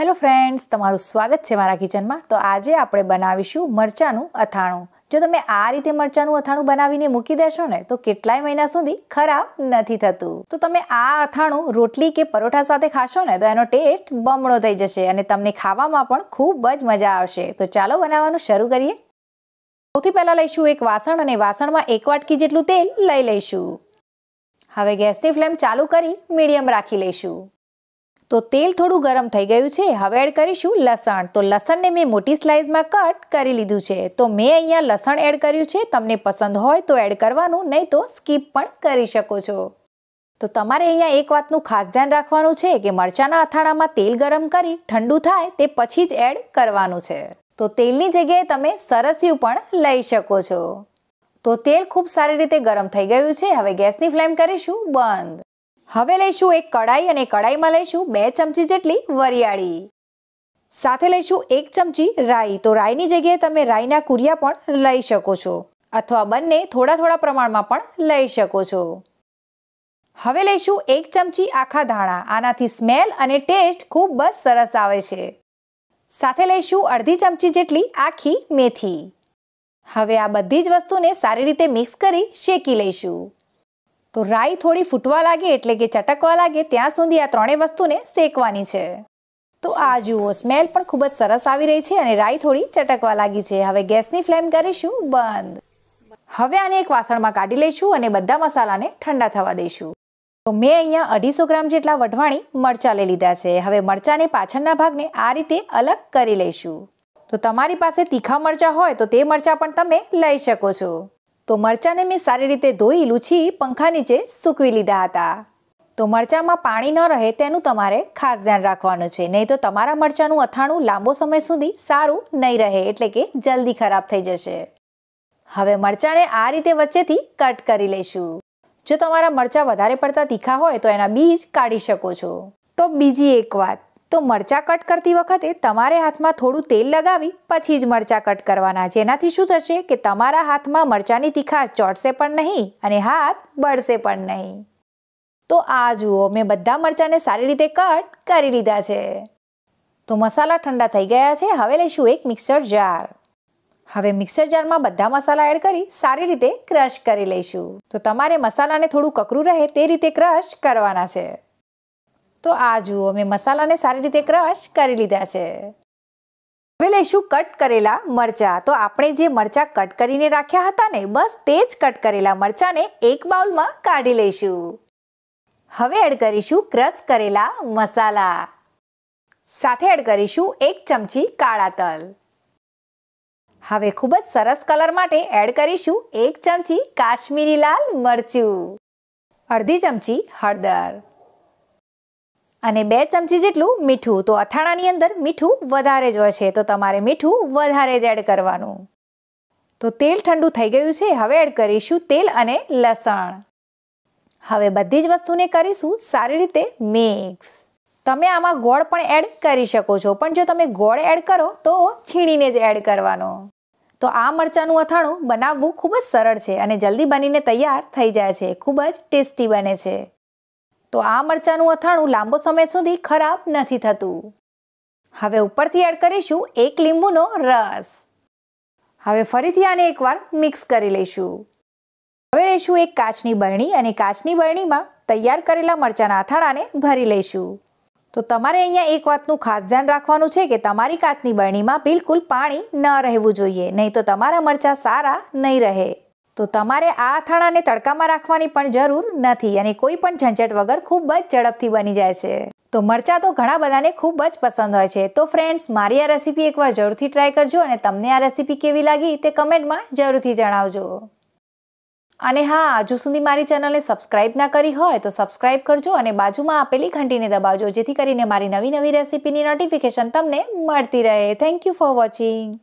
hello friends તમારું સ્વાગત છે મારા કિચનમાં તો આજે આપણે બનાવીશું મરચાંનું અથાણું જો તમે આ રીતે મરચાંનું અથાણું બનાવીને મૂકી દેશો ને તો કેટલાય મહિના સુધી ખરાબ નથી થતું તો તમે આ અથાણું રોટલી કે પરોઠા સાથે ખાશો ને તો એનો ટેસ્ટ બમણો થઈ જશે અને તમને ખાવામાં પણ ખૂબ જ મજા આવશે તો ચાલો બનાવવાનું શરૂ કરીએ સૌથી પહેલાં લઈશું એક વાસણ અને વાસણમાં એક વાટકી જેટલું તેલ લઈ લઈશું હવે ગેસની ફ્લેમ ચાલુ કરી મીડિયમ રાખી લઈશું તો તેલ થોડું ગરમ થઈ ગયું છે હવે એડ કરીશું લસણ તો લસણને મેં મોટી સ્લાઇઝમાં કટ કરી લીધું છે તો મેં અહીંયા લસણ એડ કર્યું છે તમને પસંદ હોય તો એડ કરવાનું નહીં તો સ્કીપ પણ કરી શકો છો તો તમારે અહીંયા એક વાતનું ખાસ ધ્યાન રાખવાનું છે કે મરચાંના અથાણામાં તેલ ગરમ કરી ઠંડુ થાય તે પછી જ એડ કરવાનું છે તો તેલની જગ્યાએ તમે સરસ્યું પણ લઈ શકો છો તો તેલ ખૂબ સારી રીતે ગરમ થઈ ગયું છે હવે ગેસની ફ્લેમ કરીશું બંધ હવે લઈશું એક કડાઈ અને કડાઈમાં લઈશું બે ચમચી જેટલી વરિયાળી સાથે લઈશું એક ચમચી રાઈ તો રાઈની જગ્યાએ તમે રાઈના કુરિયા પણ લઈ શકો છો અથવા બંને થોડા થોડા પ્રમાણમાં પણ લઈ શકો છો હવે લઈશું એક ચમચી આખા ધાણા આનાથી સ્મેલ અને ટેસ્ટ ખૂબ જ સરસ આવે છે સાથે લઈશું અડધી ચમચી જેટલી આખી મેથી હવે આ બધી જ વસ્તુને સારી રીતે મિક્સ કરી શેકી લઈશું તો રાઈ થોડી ફૂટવા લાગે એટલે કે ચટકવા લાગે ત્યાં સુધી આ ત્રણેય વસ્તુને શેકવાની છે તો આ જુઓ સ્મેલ પણ ખૂબ જ સરસ આવી રહી છે અને રાઈ થોડી ચટકવા લાગી છે હવે ગેસની ફ્લેમ કરીશું બંધ હવે આને એક વાસણમાં કાઢી લઈશું અને બધા મસાલાને ઠંડા થવા દઈશું તો મેં અહીંયા અઢીસો ગ્રામ જેટલા વઢવાણી મરચાં લઈ લીધા છે હવે મરચાંને પાછળના ભાગને આ રીતે અલગ કરી લઈશું તો તમારી પાસે તીખા મરચાં હોય તો તે મરચાં પણ તમે લઈ શકો છો તો મરચાંને મેં સારી રીતે ધોઈ લૂછી પંખા નીચે સૂકવી લીધા હતા તો મરચાંમાં પાણી ન રહે તેનું તમારે ખાસ ધ્યાન રાખવાનું છે નહીં તો તમારા મરચાંનું અથાણું લાંબો સમય સુધી સારું નહીં રહે એટલે કે જલ્દી ખરાબ થઈ જશે હવે મરચાંને આ રીતે વચ્ચેથી કટ કરી લઈશું જો તમારા મરચાં વધારે પડતા તીખા હોય તો એના બીજ કાઢી શકો છો તો બીજી એક વાત તો મરચાં કટ કરતી વખતે તમારે હાથમાં થોડું તેલ લગાવી પછી જ મરચાં કટ કરવાના જેનાથી શું થશે કે તમારા હાથમાં મરચાંની તીખાશ ચોટશે પણ નહીં અને હાથ બળશે પણ નહીં તો આ જુઓ મેં બધા મરચાંને સારી રીતે કટ કરી લીધા છે તો મસાલા ઠંડા થઈ ગયા છે હવે લઈશું એક મિક્સર જાર હવે મિક્સર જારમાં બધા મસાલા એડ કરી સારી રીતે ક્રશ કરી લઈશું તો તમારે મસાલાને થોડું કકરું રહે તે રીતે ક્રશ કરવાના છે તો આ જુઓ મેં મસાલાને સારી રીતે ક્રશ કરી લીધા છે હવે લઈશું કટ કરેલા મરચાં તો આપણે જે મરચાં કટ કરીને રાખ્યા હતા ને બસ તે જ કટ કરેલા મરચાંને એક બાઉલમાં કાઢી લઈશું હવે એડ કરીશું ક્રશ કરેલા મસાલા સાથે એડ કરીશું એક ચમચી કાળા તલ હવે ખૂબ જ સરસ કલર માટે એડ કરીશું એક ચમચી કાશ્મીરી લાલ મરચું અડધી ચમચી હળદર અને બે ચમચી જેટલું મીઠું તો અથાણાની અંદર મીઠું વધારે જ હોય છે તો તમારે મીઠું વધારે જ એડ કરવાનું તો તેલ ઠંડુ થઈ ગયું છે હવે એડ કરીશું તેલ અને લસણ હવે બધી જ વસ્તુને કરીશું સારી રીતે મિક્સ તમે આમાં ગોળ પણ એડ કરી શકો છો પણ જો તમે ગોળ એડ કરો તો છીણીને જ એડ કરવાનો તો આ મરચાંનું અથાણું બનાવવું ખૂબ જ સરળ છે અને જલ્દી બનીને તૈયાર થઈ જાય છે ખૂબ જ ટેસ્ટી બને છે તો આ મરચાંનું અથાણું લાંબો સમય સુધી ખરાબ નથી થતું હવે ઉપરથી એડ કરીશું એક લીંબુનો રસ હવે ફરીથી આને એકવાર મિક્સ કરી લઈશું હવે લઈશું એક કાચની બરણી અને કાચની બરણીમાં તૈયાર કરેલા મરચાંના અથાણાને ભરી લઈશું તો તમારે અહીંયા એક વાતનું ખાસ ધ્યાન રાખવાનું છે કે તમારી કાચની બરણીમાં બિલકુલ પાણી ન રહેવું જોઈએ નહીં તો તમારા મરચાં સારા નહીં રહે તો તમારે આ અથાણાને તડકામાં રાખવાની પણ જરૂર નથી અને કોઈ પણ ઝંઝટ વગર ખૂબ જ ઝડપથી બની જાય છે તો મરચાં તો ઘણા બધાને ખૂબ જ પસંદ હોય છે તો ફ્રેન્ડ્સ મારી આ રેસીપી એકવાર જરૂરથી ટ્રાય કરજો અને તમને આ રેસીપી કેવી લાગી તે કમેન્ટમાં જરૂરથી જણાવજો અને હા હજુ સુધી મારી ચેનલને સબસ્ક્રાઇબ ના કરી હોય તો સબસ્ક્રાઇબ કરજો અને બાજુમાં આપેલી ઘંટીને દબાવજો જેથી કરીને મારી નવી નવી રેસીપીની નોટિફિકેશન તમને મળતી રહે થેન્ક યુ ફોર વોચિંગ